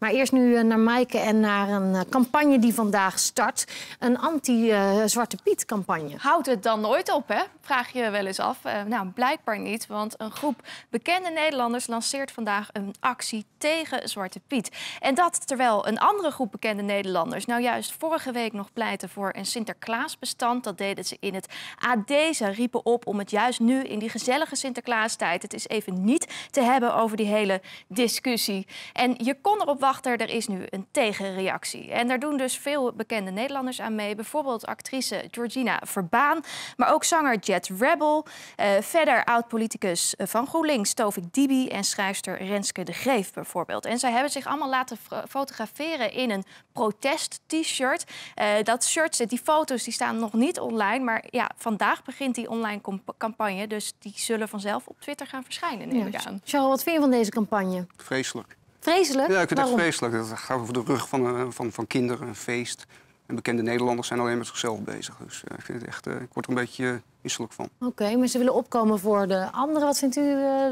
Maar eerst nu eh, naar Maaike en naar een eh, campagne die vandaag start. Een anti-Zwarte Piet campagne. Houdt het dan nooit op, hè? Vraag je wel eens af. Eh, nou, blijkbaar niet, want een groep bekende Nederlanders lanceert vandaag een actie tegen Zwarte Piet. En dat terwijl een andere groep bekende Nederlanders nou juist vorige week nog pleitte voor een Sinterklaasbestand. Dat deden ze in het AD. Ze riepen op om het juist nu in die gezellige Sinterklaastijd, het is even niet te hebben over die hele discussie. En je kon erop wachten achter, er is nu een tegenreactie. En daar doen dus veel bekende Nederlanders aan mee. Bijvoorbeeld actrice Georgina Verbaan, maar ook zanger Jet Rebel. Eh, verder oud-politicus van GroenLinks Tovik Dibi en schrijfster Renske de Greef bijvoorbeeld. En zij hebben zich allemaal laten fotograferen in een protest-t-shirt. Uh, eh, dat shirt, die foto's, die staan nog niet online. Maar ja, vandaag begint die online campagne. Dus die zullen vanzelf op Twitter gaan verschijnen, neem ik aan. Ja. Charles, wat vind je van deze campagne? Vreselijk. Vreselijk? Ja, ik vind het echt vreselijk. Dat gaat over de rug van, eh, van, van kinderen, een feest. En bekende Nederlanders zijn alleen met zichzelf bezig. Dus eh, ik, vind het echt, eh, ik word er een beetje uh, misselijk van. Oké, maar ze willen opkomen voor de anderen. Wat vindt u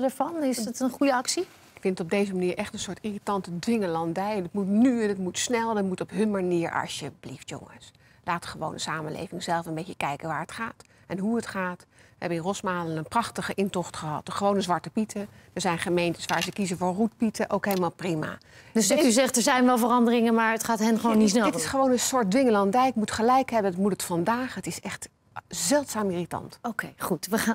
ervan? Is het een goede actie? Ik vind het op deze manier echt een soort irritante dwingelandij. Het moet nu en het moet snel en het moet op hun manier, alsjeblieft, jongens. Laat gewoon de samenleving zelf een beetje kijken waar het gaat en hoe het gaat. We hebben in Rosmalen een prachtige intocht gehad. De gewone Zwarte Pieten. Er zijn gemeentes waar ze kiezen voor Roetpieten. Ook helemaal prima. Dus u zegt, er zijn wel veranderingen, maar het gaat hen gewoon niet snel. Dit is gewoon een soort Ik Moet gelijk hebben, het moet het vandaag. Het is echt zeldzaam irritant. Oké, goed. We gaan...